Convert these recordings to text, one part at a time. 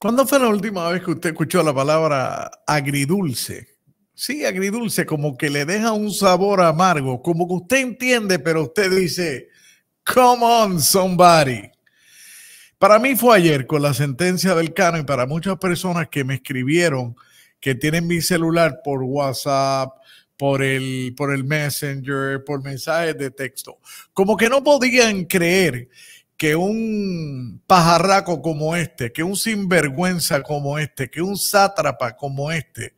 ¿Cuándo fue la última vez que usted escuchó la palabra agridulce? Sí, agridulce, como que le deja un sabor amargo, como que usted entiende, pero usted dice, come on, somebody. Para mí fue ayer con la sentencia del Cano y para muchas personas que me escribieron que tienen mi celular por WhatsApp, por el, por el Messenger, por mensajes de texto. Como que no podían creer que un pajarraco como este, que un sinvergüenza como este, que un sátrapa como este,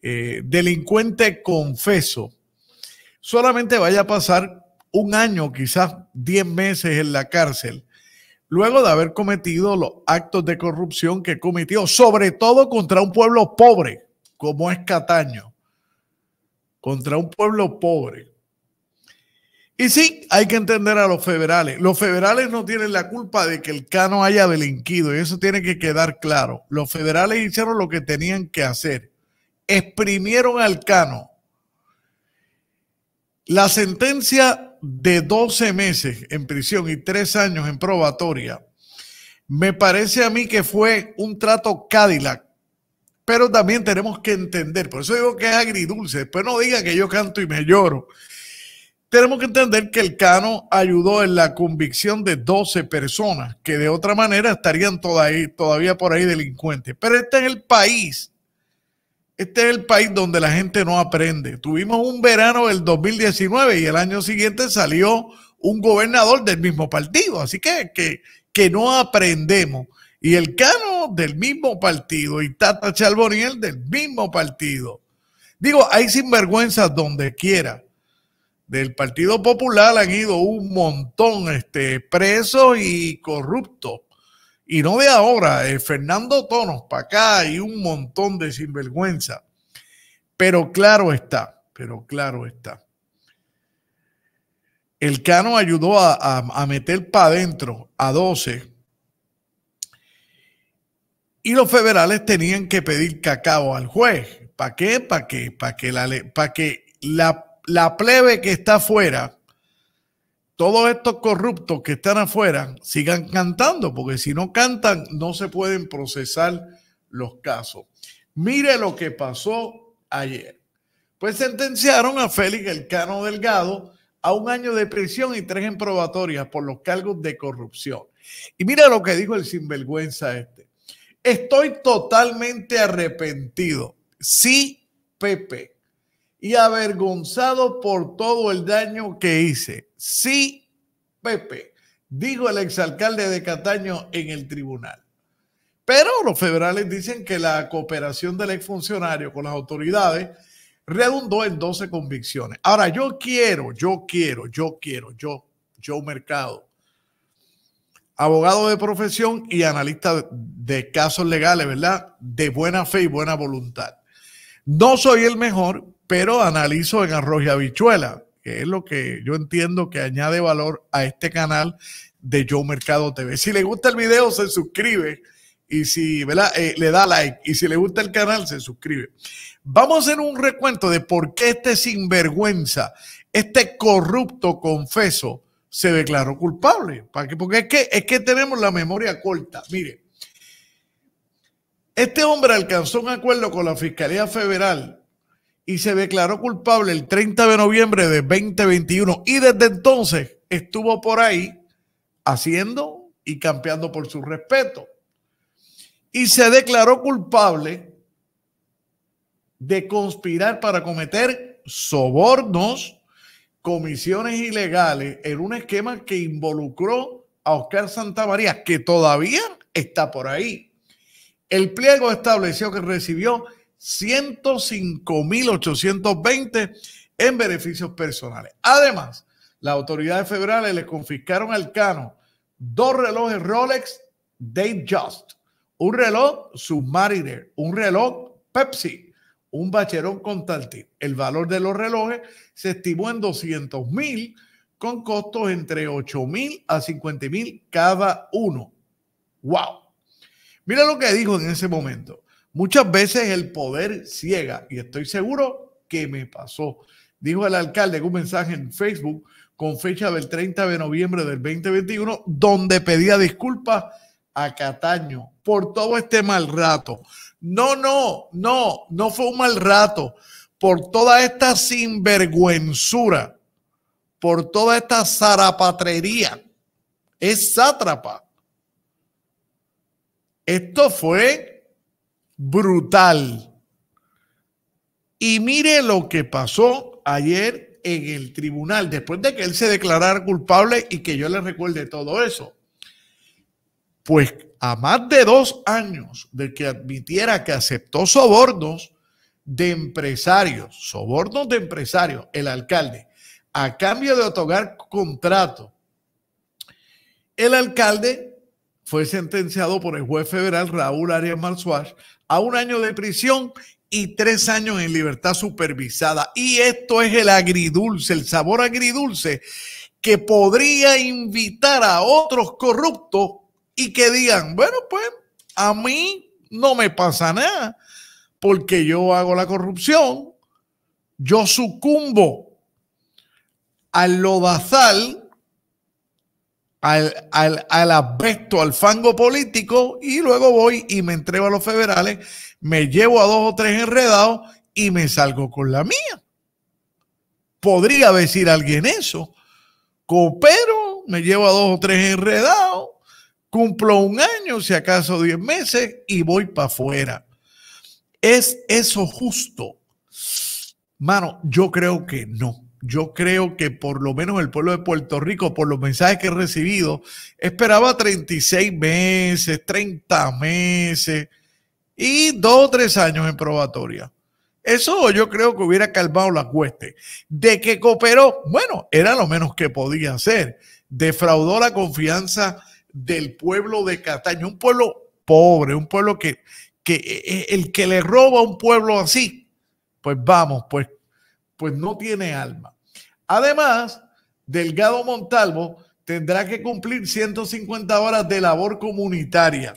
eh, delincuente confeso, solamente vaya a pasar un año, quizás diez meses en la cárcel, luego de haber cometido los actos de corrupción que cometió, sobre todo contra un pueblo pobre, como es Cataño, contra un pueblo pobre. Y sí, hay que entender a los federales. Los federales no tienen la culpa de que el Cano haya delinquido y eso tiene que quedar claro. Los federales hicieron lo que tenían que hacer. Exprimieron al Cano. La sentencia de 12 meses en prisión y 3 años en probatoria, me parece a mí que fue un trato Cadillac, pero también tenemos que entender, por eso digo que es agridulce, después no diga que yo canto y me lloro. Tenemos que entender que el Cano ayudó en la convicción de 12 personas que de otra manera estarían todavía, por ahí delincuentes. Pero este es el país este es el país donde la gente no aprende. Tuvimos un verano del 2019 y el año siguiente salió un gobernador del mismo partido. Así que, que, no aprendemos. Y el Cano del mismo partido y Tata Charboniel del mismo partido. Digo, hay sinvergüenzas donde quiera del Partido Popular han ido un montón este, presos y corruptos. Y no de ahora, eh, Fernando Tonos para acá hay un montón de sinvergüenza. Pero claro está, pero claro está. El Cano ayudó a, meter para adentro a 12. Y los federales tenían que pedir cacao al juez. ¿Para qué? Para que, ¿Pa que, la, para que la la plebe que está afuera, todos estos corruptos que están afuera, sigan cantando, porque si no cantan, no se pueden procesar los casos. Mire lo que pasó ayer. Pues sentenciaron a Félix Elcano Delgado a un año de prisión y tres en probatorias por los cargos de corrupción. Y mira lo que dijo el sinvergüenza este. Estoy totalmente arrepentido. Sí, Pepe y avergonzado por todo el daño que hice. Sí, Pepe, dijo el exalcalde de Cataño en el tribunal. Pero los federales dicen que la cooperación del exfuncionario con las autoridades redundó en 12 convicciones. Ahora, yo quiero, yo quiero, yo quiero, yo, yo mercado, abogado de profesión y analista de casos legales, ¿verdad? De buena fe y buena voluntad. No soy el mejor, pero analizo en arroz y habichuela, que es lo que yo entiendo que añade valor a este canal de Yo Mercado TV. Si le gusta el video, se suscribe y si ¿verdad? Eh, le da like y si le gusta el canal, se suscribe. Vamos a hacer un recuento de por qué este sinvergüenza, este corrupto confeso, se declaró culpable. ¿Para qué? Porque es que, es que tenemos la memoria corta. Mire, este hombre alcanzó un acuerdo con la Fiscalía Federal y se declaró culpable el 30 de noviembre de 2021 y desde entonces estuvo por ahí haciendo y campeando por su respeto. Y se declaró culpable de conspirar para cometer sobornos, comisiones ilegales en un esquema que involucró a Oscar María que todavía está por ahí. El pliego estableció que recibió 105.820 en beneficios personales. Además, las autoridades federales le confiscaron al Cano dos relojes Rolex Datejust, Just, un reloj Submariner, un reloj Pepsi, un bacherón con El valor de los relojes se estimó en 200 mil con costos entre 8.000 mil a 50.000 mil cada uno. ¡Wow! Mira lo que dijo en ese momento. Muchas veces el poder ciega y estoy seguro que me pasó, dijo el alcalde en un mensaje en Facebook con fecha del 30 de noviembre del 2021, donde pedía disculpas a Cataño por todo este mal rato. No, no, no, no fue un mal rato. Por toda esta sinvergüenzura, por toda esta zarapatrería, es sátrapa. Esto fue brutal. Y mire lo que pasó ayer en el tribunal, después de que él se declarara culpable y que yo le recuerde todo eso. Pues a más de dos años de que admitiera que aceptó sobornos de empresarios, sobornos de empresarios, el alcalde, a cambio de otorgar contrato, el alcalde fue sentenciado por el juez federal Raúl Arias Marzuach a un año de prisión y tres años en libertad supervisada. Y esto es el agridulce, el sabor agridulce que podría invitar a otros corruptos y que digan, bueno, pues a mí no me pasa nada porque yo hago la corrupción, yo sucumbo al lodazal al, al, al aspecto, al fango político, y luego voy y me entrego a los federales, me llevo a dos o tres enredados y me salgo con la mía. Podría decir alguien eso. Coopero, me llevo a dos o tres enredados, cumplo un año, si acaso diez meses, y voy para afuera. ¿Es eso justo? Mano, yo creo que no yo creo que por lo menos el pueblo de Puerto Rico, por los mensajes que he recibido, esperaba 36 meses, 30 meses y dos o tres años en probatoria. Eso yo creo que hubiera calmado la cueste. De que cooperó, bueno, era lo menos que podía hacer. Defraudó la confianza del pueblo de Castaño. un pueblo pobre, un pueblo que, que e, e, el que le roba a un pueblo así, pues vamos, pues pues no tiene alma. Además, Delgado Montalvo tendrá que cumplir 150 horas de labor comunitaria.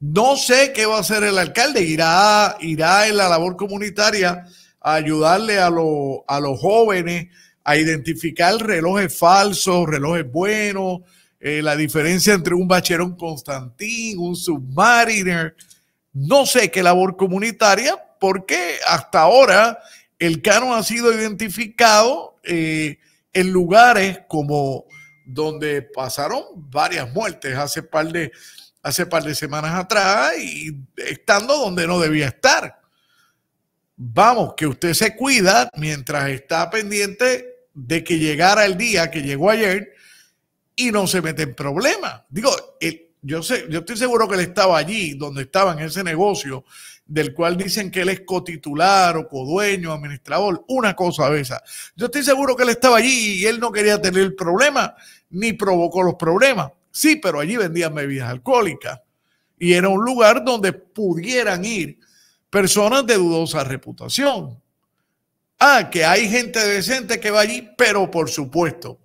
No sé qué va a hacer el alcalde, irá, irá en la labor comunitaria a ayudarle a, los jóvenes a identificar relojes falsos, relojes buenos, eh, la diferencia entre un bacherón Constantín, un submariner. No sé qué labor comunitaria, porque hasta ahora el cano ha sido identificado eh, en lugares como donde pasaron varias muertes hace par de, hace par de semanas atrás y estando donde no debía estar. Vamos, que usted se cuida mientras está pendiente de que llegara el día que llegó ayer y no se mete en problemas. Digo, el, yo, sé, yo estoy seguro que él estaba allí, donde estaba en ese negocio, del cual dicen que él es cotitular o codueño, administrador, una cosa esa. Yo estoy seguro que él estaba allí y él no quería tener el problema, ni provocó los problemas. Sí, pero allí vendían bebidas alcohólicas y era un lugar donde pudieran ir personas de dudosa reputación. Ah, que hay gente decente que va allí, pero por supuesto.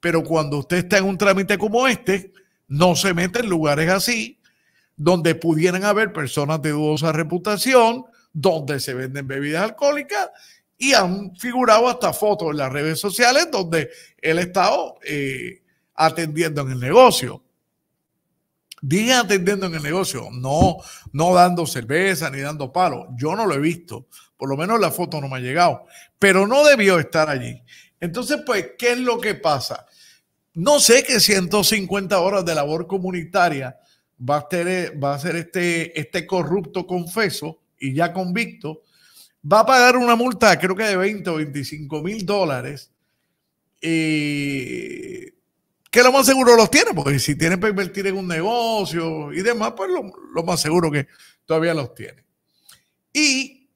Pero cuando usted está en un trámite como este, no se meten en lugares así donde pudieran haber personas de dudosa reputación, donde se venden bebidas alcohólicas y han figurado hasta fotos en las redes sociales donde él ha estado eh, atendiendo en el negocio. Dije atendiendo en el negocio, no, no dando cerveza ni dando palo. Yo no lo he visto, por lo menos la foto no me ha llegado, pero no debió estar allí. Entonces, pues, ¿qué es lo que pasa? No sé qué 150 horas de labor comunitaria va a ser, va a ser este, este corrupto confeso y ya convicto. Va a pagar una multa, creo que de 20 o 25 mil dólares. que lo más seguro los tiene, porque si tienen para invertir en un negocio y demás, pues lo, lo más seguro que todavía los tiene. Y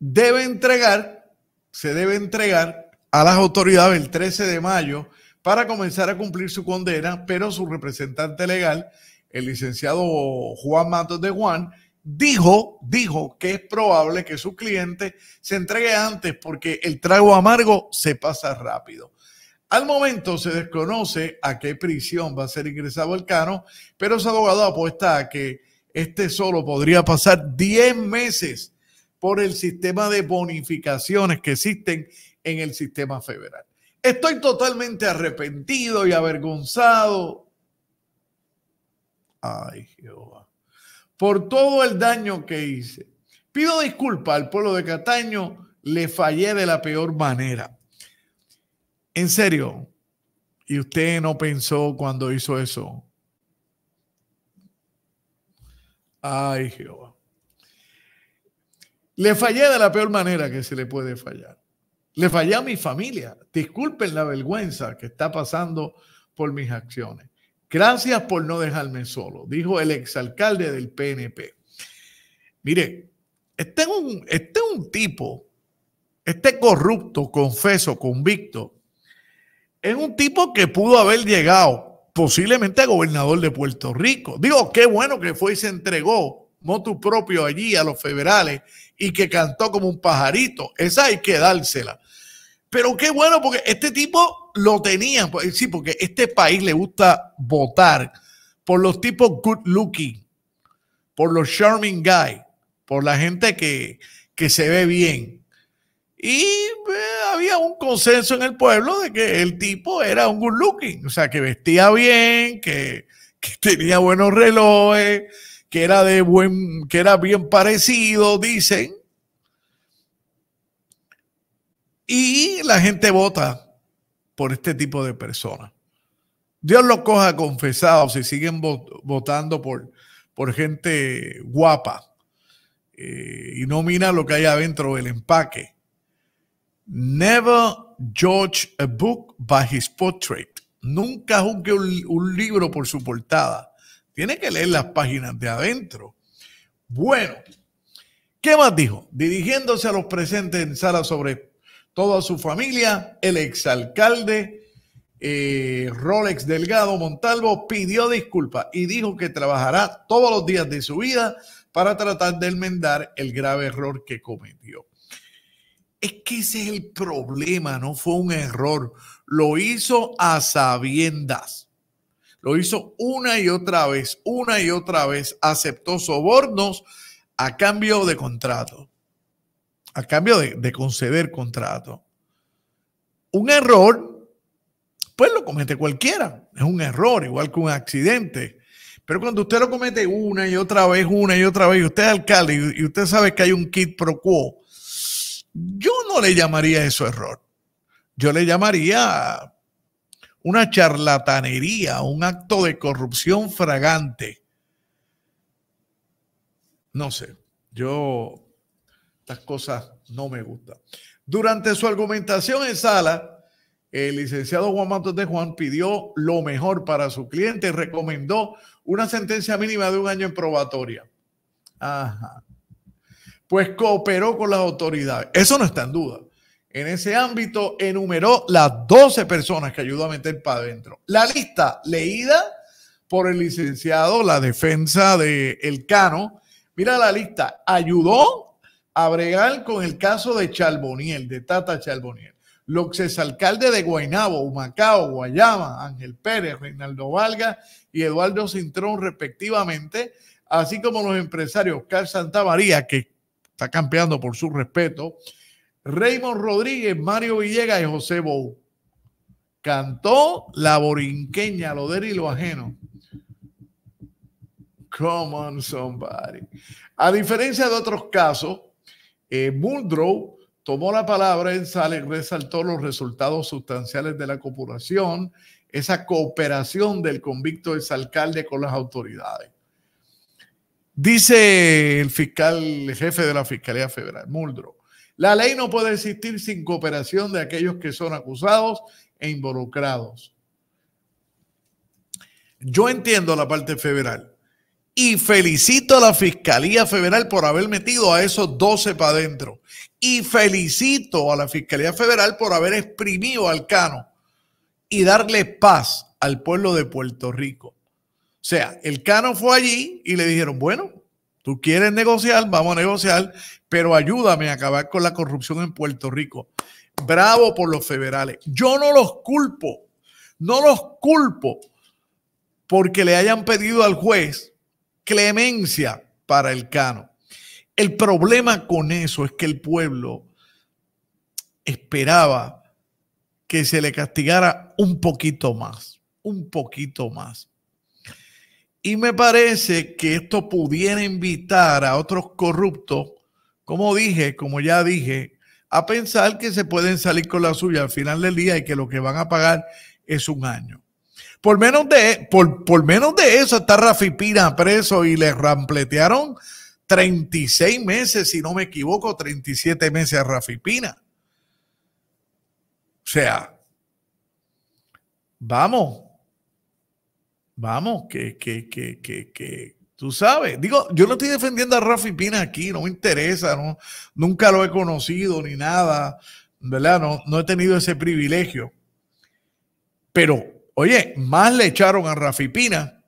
debe entregar, se debe entregar a las autoridades el 13 de mayo para comenzar a cumplir su condena, pero su representante legal, el licenciado Juan Matos de Juan, dijo, dijo que es probable que su cliente se entregue antes porque el trago amargo se pasa rápido. Al momento se desconoce a qué prisión va a ser ingresado el cano, pero su abogado apuesta a que este solo podría pasar 10 meses por el sistema de bonificaciones que existen en el sistema federal. Estoy totalmente arrepentido y avergonzado. Ay, Jehová. Por todo el daño que hice. Pido disculpas al pueblo de Cataño, le fallé de la peor manera. En serio, y usted no pensó cuando hizo eso. Ay, Jehová. Le fallé de la peor manera que se le puede fallar. Le fallé a mi familia. Disculpen la vergüenza que está pasando por mis acciones. Gracias por no dejarme solo, dijo el exalcalde del PNP. Mire, este es un, este un tipo, este corrupto, confeso, convicto, es un tipo que pudo haber llegado posiblemente a gobernador de Puerto Rico. Digo, qué bueno que fue y se entregó motu propio allí a los federales y que cantó como un pajarito. Esa hay que dársela. Pero qué bueno, porque este tipo lo tenía. Pues, sí, porque este país le gusta votar por los tipos good looking, por los charming guys, por la gente que, se ve bien. Y eh, había un consenso en el pueblo de que el tipo era un good looking, o sea, que vestía bien, que, que tenía buenos relojes, que era de buen, que era bien parecido, dicen. Y la gente vota por este tipo de personas. Dios los coja confesados si siguen votando por, por gente guapa eh, y no mira lo que hay adentro del empaque. Never judge a book by his portrait. Nunca juzgue un, un libro por su portada. Tiene que leer las páginas de adentro. Bueno, ¿qué más dijo? Dirigiéndose a los presentes en sala sobre toda su familia, el exalcalde eh, Rolex Delgado Montalvo pidió disculpas y dijo que trabajará todos los días de su vida para tratar de enmendar el grave error que cometió. Es que ese es el problema, no fue un error. Lo hizo a sabiendas. Lo hizo una y otra vez, una y otra vez. Aceptó sobornos a cambio de contrato a cambio de, conceder contrato. Un error, pues lo comete cualquiera. Es un error, igual que un accidente. Pero cuando usted lo comete una y otra vez, una y otra vez, y usted es alcalde y usted sabe que hay un kit pro quo, yo no le llamaría eso error. Yo le llamaría una charlatanería, un acto de corrupción fragante. No sé, yo estas cosas no me gustan. Durante su argumentación en sala, el licenciado Juan Matos de Juan pidió lo mejor para su cliente y recomendó una sentencia mínima de un año en probatoria. Ajá. Pues cooperó con las autoridades. Eso no está en duda. En ese ámbito enumeró las 12 personas que ayudó a meter para adentro. La lista leída por el licenciado, la defensa de El Cano. Mira la lista. Ayudó a con el caso de Chalboniel, de Tata Chalboniel. Los exalcaldes de Guaynabo, Humacao, Guayama, Ángel Pérez, Reinaldo Valga y Eduardo Cintrón, respectivamente, así como los empresarios Santa María que está campeando por su respeto, Raymond Rodríguez, Mario Villegas y José Bou. Cantó la borinqueña, lo de y lo ajeno. Come on, somebody. A diferencia de otros casos, eh, Muldrow tomó la palabra en Sales, resaltó los resultados sustanciales de la cooperación, esa cooperación del convicto alcalde con las autoridades. Dice el fiscal, el jefe de la Fiscalía Federal, Muldrow, la ley no puede existir sin cooperación de aquellos que son acusados e involucrados. Yo entiendo la parte federal. Y felicito a la Fiscalía Federal por haber metido a esos 12 para adentro. Y felicito a la Fiscalía Federal por haber exprimido al Cano y darle paz al pueblo de Puerto Rico. O sea, el Cano fue allí y le dijeron, bueno, tú quieres negociar, vamos a negociar, pero ayúdame a acabar con la corrupción en Puerto Rico. Bravo por los federales. Yo no los culpo, no los culpo porque le hayan pedido al juez clemencia para el cano. El problema con eso es que el pueblo esperaba que se le castigara un poquito más, un poquito más. Y me parece que esto pudiera invitar a otros corruptos, como dije, como ya dije, a pensar que se pueden salir con la suya al final del día y que lo que van a pagar es un año. Por menos de, por, menos de eso está Rafi preso y le rampletearon 36 meses, si no me equivoco, 37 meses a Rafi Pina. O sea, vamos, vamos, que, que, tú sabes. Digo, yo no estoy defendiendo a Rafi Pina aquí, no me interesa, no, nunca lo he conocido ni nada, ¿verdad? no he tenido ese privilegio. Pero Oye, más le echaron a Rafi Pina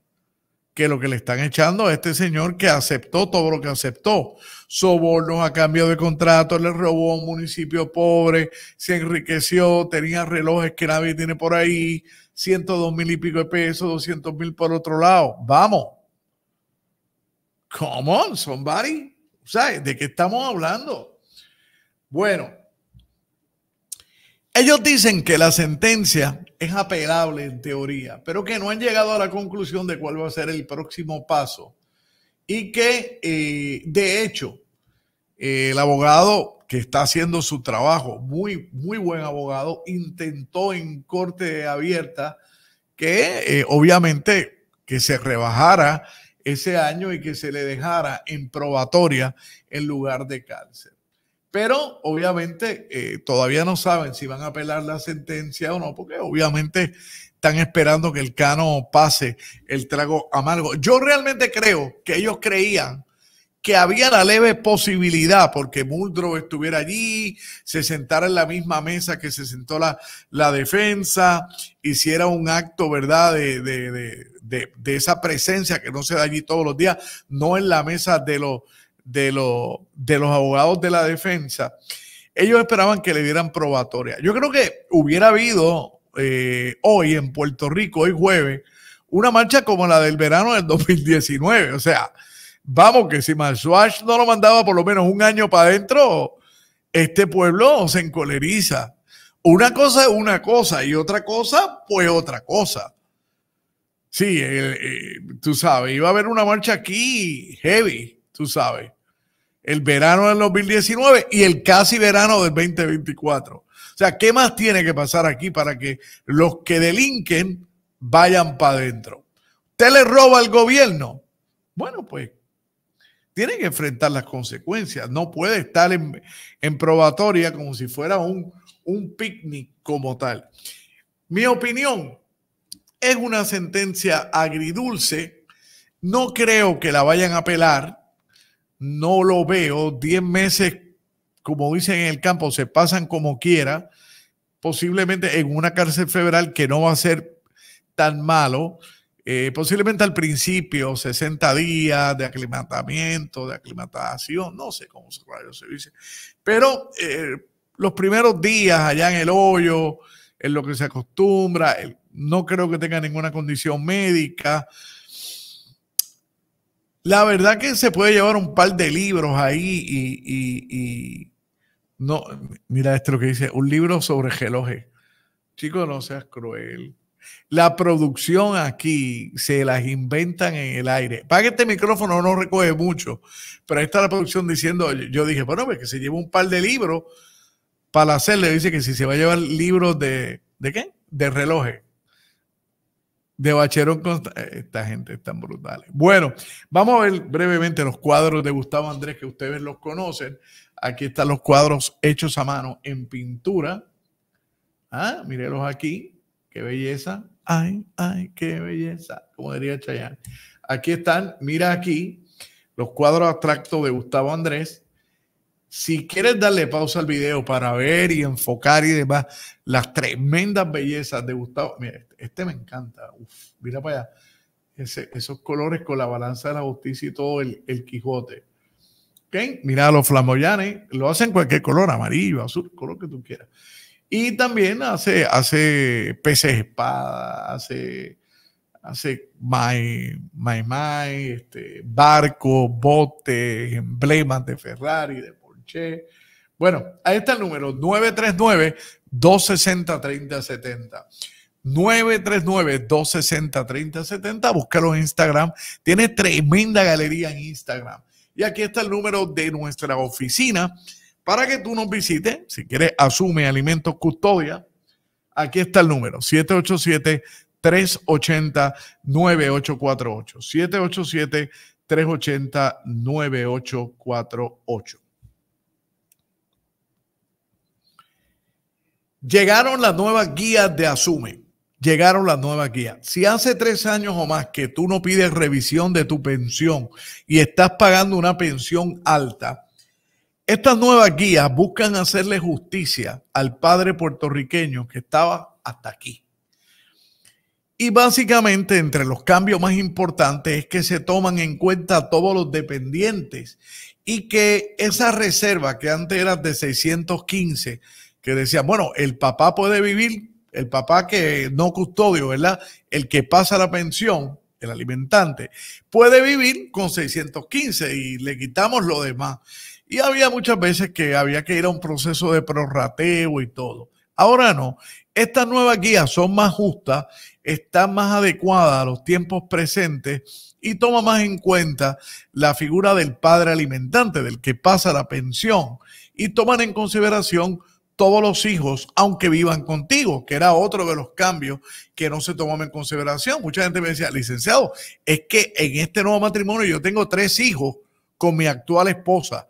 que lo que le están echando a este señor que aceptó todo lo que aceptó. Sobornos a cambio de contrato, le robó a un municipio pobre, se enriqueció, tenía relojes que nadie tiene por ahí, 102 mil y pico de pesos, 200 mil por otro lado. Vamos. Come on, somebody. ¿Sabes? ¿De qué estamos hablando? Bueno, ellos dicen que la sentencia es apelable en teoría, pero que no han llegado a la conclusión de cuál va a ser el próximo paso. Y que, eh, de hecho, el abogado que está haciendo su trabajo, muy, muy buen abogado, intentó en corte abierta que eh, obviamente que se rebajara ese año y que se le dejara en probatoria en lugar de cárcel. Pero obviamente eh, todavía no saben si van a apelar la sentencia o no, porque obviamente están esperando que el cano pase el trago amargo. Yo realmente creo que ellos creían que había la leve posibilidad porque Muldrow estuviera allí, se sentara en la misma mesa que se sentó la, la defensa, hiciera un acto, ¿verdad?, de, de, de, de, esa presencia que no se da allí todos los días, no en la mesa de los de, de los abogados de la defensa, ellos esperaban que le dieran probatoria. Yo creo que hubiera habido eh, hoy en Puerto Rico, hoy jueves, una marcha como la del verano del 2019. O sea, vamos, que si Malsuach no lo mandaba por lo menos un año para adentro, este pueblo se encoleriza. Una cosa es una cosa y otra cosa, pues otra cosa. Sí, eh, tú sabes, iba a haber una marcha aquí heavy tú sabes, el verano del 2019 y el casi verano del 2024. O sea, ¿qué más tiene que pasar aquí para que los que delinquen vayan para adentro? ¿Usted le roba al gobierno? Bueno, pues tiene que enfrentar las consecuencias. No puede estar en, probatoria como si fuera un, un picnic como tal. Mi opinión es una sentencia agridulce. No creo que la vayan a apelar no lo veo. Diez meses, como dicen en el campo, se pasan como quiera, posiblemente en una cárcel federal que no va a ser tan malo. Eh, posiblemente al principio, 60 días de aclimatamiento, de aclimatación, no sé cómo se, dice, pero eh, los primeros días allá en el hoyo, en lo que se acostumbra, no creo que tenga ninguna condición médica, la verdad que se puede llevar un par de libros ahí y, no, mira esto que dice, un libro sobre relojes. Chicos, no seas cruel. La producción aquí se las inventan en el aire. Para que este micrófono no recoge mucho, pero ahí está la producción diciendo, yo dije, bueno, pues que se lleva un par de libros para hacerle. Dice que si se va a llevar libros de, ¿de qué? De relojes de Bacherón Esta gente es tan brutal. Bueno, vamos a ver brevemente los cuadros de Gustavo Andrés, que ustedes los conocen. Aquí están los cuadros hechos a mano en pintura. Ah, mírelos aquí. Qué belleza. Ay, ay, qué belleza. Como diría Chayanne. Aquí están, mira aquí, los cuadros abstractos de Gustavo Andrés si quieres darle pausa al video para ver y enfocar y demás las tremendas bellezas de Gustavo, mira, este, este me encanta, mira para allá, esos colores con la balanza de la justicia y todo el, Quijote. ¿Okay? Mira, los flamboyanes lo hacen cualquier color, amarillo, azul, color que tú quieras. Y también hace, hace peces espada, hace, hace mai, mai, este, barcos, botes, emblemas de Ferrari, bueno, ahí está el número, 939-260-3070. 939-260-3070. Búscalo en Instagram. Tiene tremenda galería en Instagram. Y aquí está el número de nuestra oficina para que tú nos visites. Si quieres, asume alimentos custodia. Aquí está el número, 787-380-9848. 787-380-9848. Llegaron las nuevas guías de Asume. Llegaron las nuevas guías. Si hace tres años o más que tú no pides revisión de tu pensión y estás pagando una pensión alta, estas nuevas guías buscan hacerle justicia al padre puertorriqueño que estaba hasta aquí. Y básicamente entre los cambios más importantes es que se toman en cuenta todos los dependientes y que esa reserva que antes era de 615 que decían, bueno, el papá puede vivir, el papá que no custodio, ¿verdad? El que pasa la pensión, el alimentante, puede vivir con 615 y le quitamos lo demás. Y había muchas veces que había que ir a un proceso de prorrateo y todo. Ahora no, estas nuevas guías son más justas, están más adecuadas a los tiempos presentes y toma más en cuenta la figura del padre alimentante, del que pasa la pensión, y toman en consideración todos los hijos, aunque vivan contigo, que era otro de los cambios que no se tomó en consideración. Mucha gente me decía, licenciado, es que en este nuevo matrimonio yo tengo tres hijos con mi actual esposa.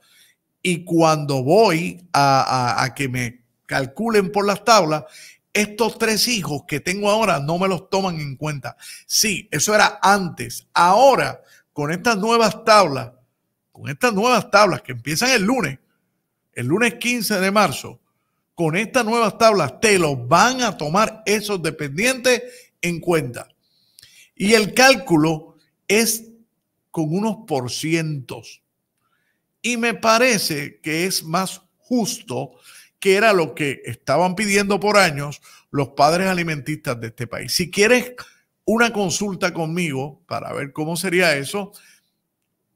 Y cuando voy a, a que me calculen por las tablas, estos tres hijos que tengo ahora no me los toman en cuenta. Sí, eso era antes. Ahora, con estas nuevas tablas, con estas nuevas tablas que empiezan el lunes, el lunes 15 de marzo, con estas nuevas tablas te lo van a tomar esos dependientes en cuenta. Y el cálculo es con unos por cientos. Y me parece que es más justo que era lo que estaban pidiendo por años los padres alimentistas de este país. Si quieres una consulta conmigo para ver cómo sería eso,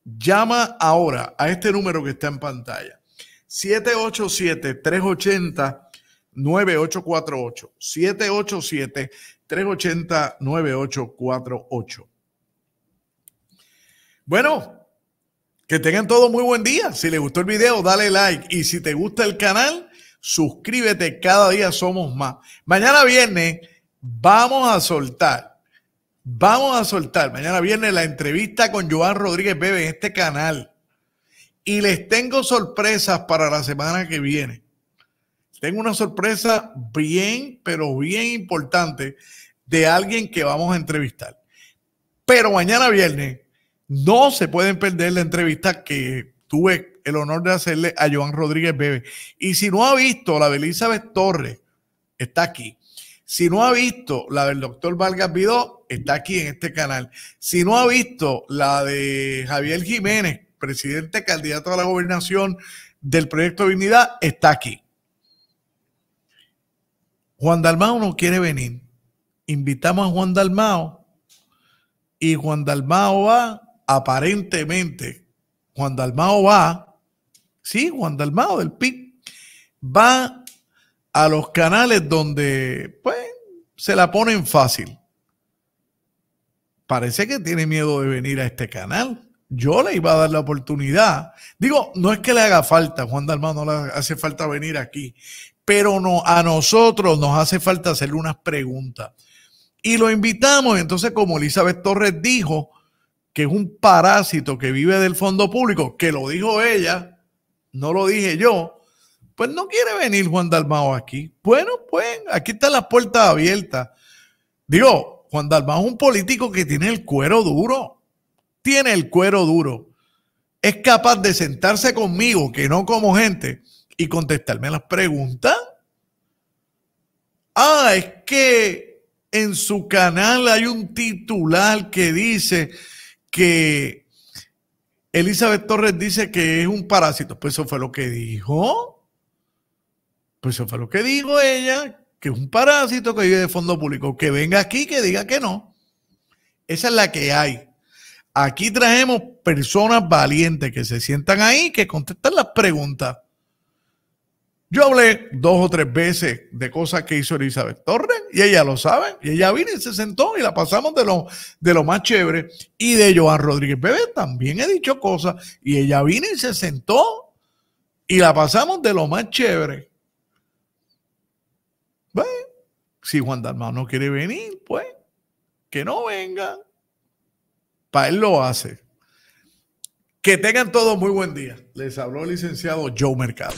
llama ahora a este número que está en pantalla. 787-380-9848. 787-380-9848. Bueno, que tengan todos muy buen día. Si les gustó el video, dale like. Y si te gusta el canal, suscríbete. Cada día somos más. Mañana viernes vamos a soltar. Vamos a soltar. Mañana viernes la entrevista con Joan Rodríguez Bebe en este canal. Y les tengo sorpresas para la semana que viene. Tengo una sorpresa bien, pero bien importante de alguien que vamos a entrevistar. Pero mañana viernes no se pueden perder la entrevista que tuve el honor de hacerle a Joan Rodríguez Bebe. Y si no ha visto la de Elizabeth Torres, está aquí. Si no ha visto la del doctor Vargas Vidó, está aquí en este canal. Si no ha visto la de Javier Jiménez, presidente candidato a la gobernación del proyecto Dignidad, está aquí. Juan Dalmao no quiere venir. Invitamos a Juan Dalmao y Juan Dalmao va, aparentemente, Juan Dalmao va, sí, Juan Dalmao del PIB, va a los canales donde, pues, se la ponen fácil. Parece que tiene miedo de venir a este canal yo le iba a dar la oportunidad. Digo, no es que le haga falta, Juan Dalmao no le hace falta venir aquí, pero no, a nosotros nos hace falta hacerle unas preguntas. Y lo invitamos, entonces como Elizabeth Torres dijo, que es un parásito que vive del fondo público, que lo dijo ella, no lo dije yo, pues no quiere venir Juan Dalmao aquí. Bueno, pues aquí están las puertas abiertas. Digo, Juan Dalmao es un político que tiene el cuero duro tiene el cuero duro, es capaz de sentarse conmigo, que no como gente, y contestarme las preguntas. Ah, es que en su canal hay un titular que dice que Elizabeth Torres dice que es un parásito. Pues eso fue lo que dijo. Pues eso fue lo que dijo ella, que es un parásito que vive de fondo público. Que venga aquí, que diga que no. Esa es la que hay. Aquí traemos personas valientes que se sientan ahí, que contestan las preguntas. Yo hablé dos o tres veces de cosas que hizo Elizabeth Torres y ella lo sabe. Y ella vino y se sentó y la pasamos de lo, de lo más chévere. Y de Joan Rodríguez Bebé también he dicho cosas y ella vino y se sentó y la pasamos de lo más chévere. Bueno, pues, si Juan Dalmau no quiere venir, pues que no venga. Para él lo hace. Que tengan todos muy buen día. Les habló el licenciado Joe Mercado.